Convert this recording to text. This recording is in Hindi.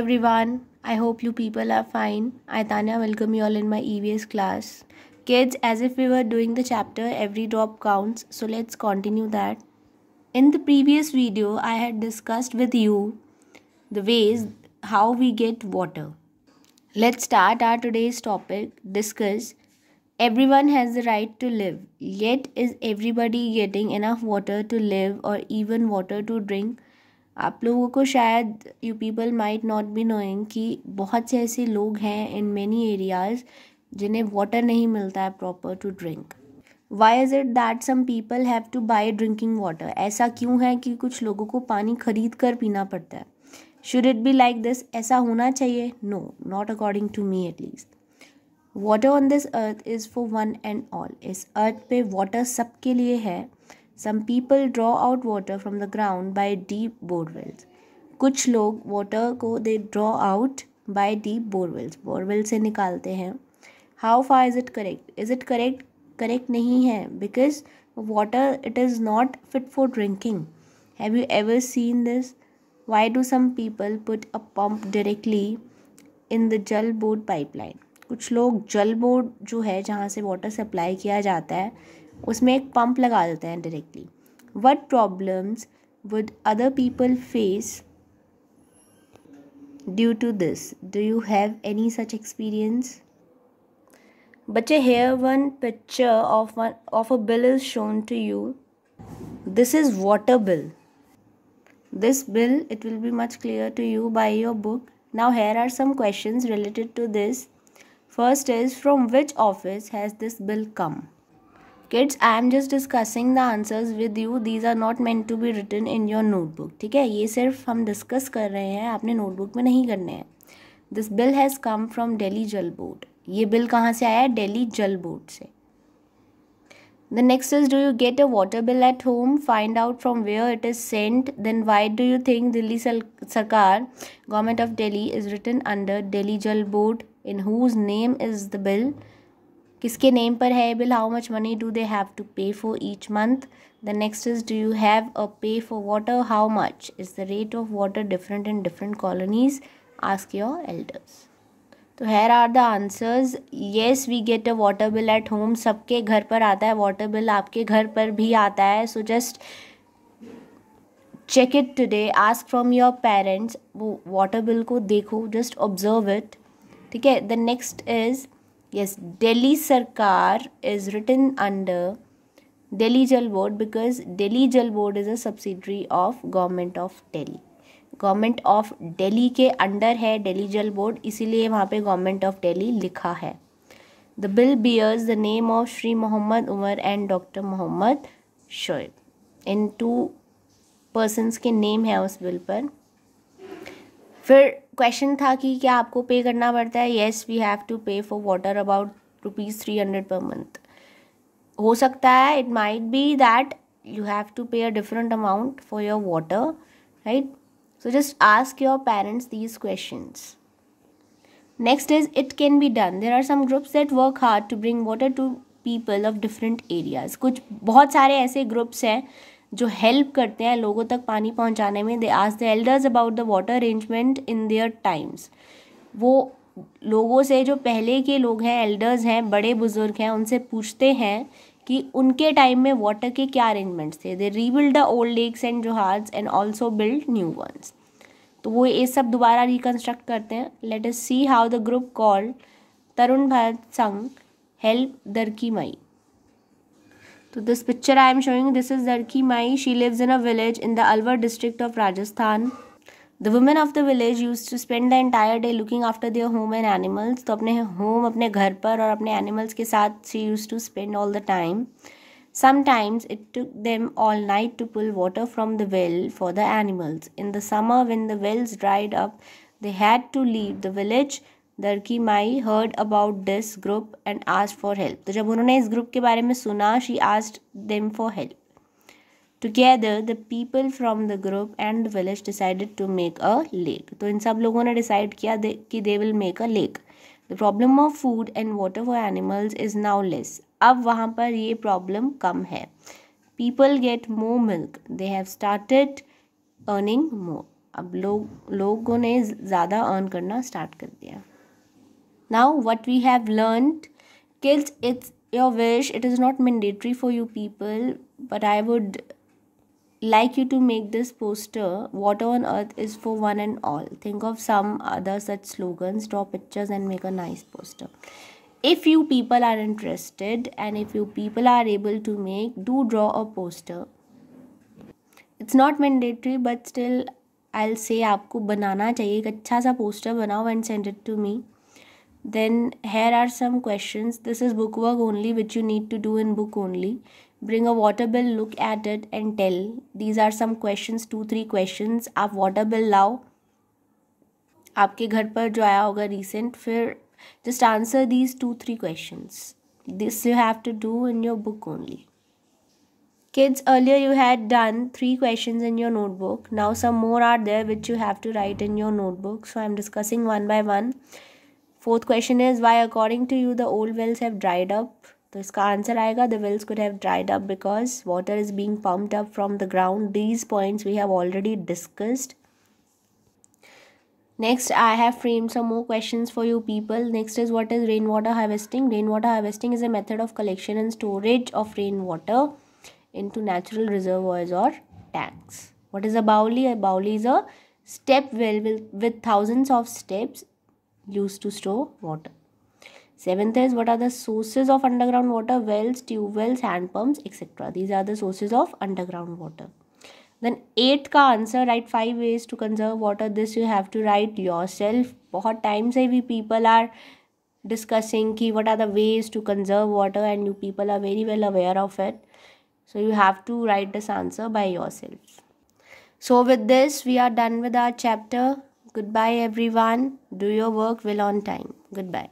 everyone i hope you people are fine i tanya welcome you all in my evs class kids as if we were doing the chapter every drop counts so let's continue that in the previous video i had discussed with you the ways how we get water let's start our today's topic discuss everyone has the right to live yet is everybody getting enough water to live or even water to drink आप लोगों को शायद you people might not be knowing कि बहुत से ऐसे लोग हैं इन मैनी एरियाज़ जिन्हें वाटर नहीं मिलता है proper to drink why is it that some people have to buy drinking water ऐसा क्यों है कि कुछ लोगों को पानी खरीद कर पीना पड़ता है should it be like this ऐसा होना चाहिए no not according to me at least water on this earth is for one and all इस अर्थ पे वाटर सबके लिए है some people draw out water from the ground by deep borewells. कुछ लोग वाटर को they draw out by deep borewells borewell से निकालते हैं how far is it correct is it correct correct नहीं है because water it is not fit for drinking have you ever seen this why do some people put a pump directly in the Jal board pipeline कुछ लोग जल बोर्ड जो है जहाँ से वाटर सप्लाई किया जाता है उसमें एक पंप लगा देते हैं directly what problems would other people face due to this do you have any such experience बच्चे here one picture of one of a bill is shown to you this is water bill this bill it will be much clear to you by your book now here are some question related to this first is from which office has this bill come kids I am just discussing the answers with you these are not meant to be written in your notebook ठीक है ये सिर्फ हम डिस्कस कर रहे हैं आपने नोटबुक में नहीं करने हैं this bill has come from Delhi Jal board ये बिल कहाँ से आया है डेली जल बोर्ड से the next is do you get a water bill at home find out from where it is sent then why do you think Delhi sarkar government of Delhi is written under Delhi Jal board in whose name is the bill किसके नेम पर है bill how much money do they have to pay for each month the next is do you have a pay for water how much is the rate of water different in different colonies ask your elders तो here are the answers yes we get a water bill at home सबके घर पर आता है वाटर बिल आपके घर पर भी आता है so just check it today ask from your parents वो वाटर बिल को देखो जस्ट ऑब्जर्व इट ठीक है the next is yes delhi sarkar is written under delhi jal board because delhi jal board is a subsidiary of government of delhi government of Delhi के अंडर है दिल्ली जल बोर्ड इसीलिए वहाँ पे गवर्नमेंट ऑफ दिल्ली लिखा है the bill bears the name of Shri Mohammad Umar and doctor Mohammad Shoaib in two persons के नेम है उस बिल पर फिर क्वेश्चन था कि क्या आपको पे करना पड़ता है yes we have to pay for water about rupees three hundred per month हो सकता है it might be that you have to pay a different amount for your water right so just ask your parents these questions next is it can be done there are some groups that work hard to bring water to people of different areas कुछ बहुत सारे ऐसे ग्रुप्स हैं जो हेल्प करते हैं लोगों तक पानी पहुंचाने में they ask the elders about the water arrangement in their times वो लोगों से जो पहले के लोग हैं एल्डर्स हैं बड़े बुजुर्ग हैं उनसे पूछते हैं कि उनके टाइम में वाटर के क्या अरेंजमेंट्स थे they rebuild the old lakes and johads and also build new ones तो वो ये सब दोबारा रिकन्स्ट्रक्ट करते हैं let us see how the group called Tarun Bharat Sangh help Darki Mai So this picture I am showing, this is Darki Mai. She lives in a village in the Alwar district of Rajasthan. The women of the village used to spend the entire day looking after their home and animals. तो अपने home अपने घर पर और अपने एनिमल्स के साथ she use to spend all the time Sometimes it took them all night to pull water from the well for the animals. In the summer, when the wells dried up, they had to leave the village की Mai heard about this group and asked for help तो जब उन्होंने इस ग्रुप के बारे में सुना she asked them for help together the people from the group and village decided to make a lake तो इन सब लोगों ने डिसाइड किया कि they will make a lake the problem of food and water for animals is now less अब वहाँ पर ये प्रॉब्लम कम है people get more milk they have started earning more अब लोग लोगों ने ज़्यादा अर्न करना स्टार्ट कर दिया Now, what we have learned, kills. it's your wish. It is not mandatory for you people, but I would like you to make this poster water on earth is for one and all think of some other such slogans draw pictures and make a nice poster if you people are interested and if you people are able to make do draw a poster it's not mandatory but still i'll say आपको बनाना चाहिए एक अच्छा सा poster बनाओ and send it to me then here are some questions this is bookwork only which you need to do in book only bring a water bill look at it and tell these are some questions two three questions आप water bill लाओ आपके घर पर जो आया होगा recent फिर just answer these two three questions this you have to do in your book only kids earlier you had done three questions in your notebook now some more are there which you have to write in your notebook so i'm discussing one by one Fourth question fourth question is why according to you the old wells have dried up तो answer आंसर आएगा the wells could have dried up because water is being pumped up from the ground. These points we have already discussed. Next, I have framed some more questions for you people. Next is what is rainwater harvesting? Rainwater harvesting is a method of collection and storage of rainwater into natural reservoirs or tanks. What is a bowley? A bowley is a step well with thousands of steps used to store water. Seventh is what are the sources of underground water? Wells, tube wells, hand pumps, etc. These are the sources of underground water. Then eighth ka answer write five ways to conserve water. This you have to write yourself. बहुत times से people are discussing ki what are the ways to conserve water and you people are very well aware of it. So you have to write this answer by yourself. So with this we are done with our chapter. Goodbye, everyone. Do your work well on time. Goodbye.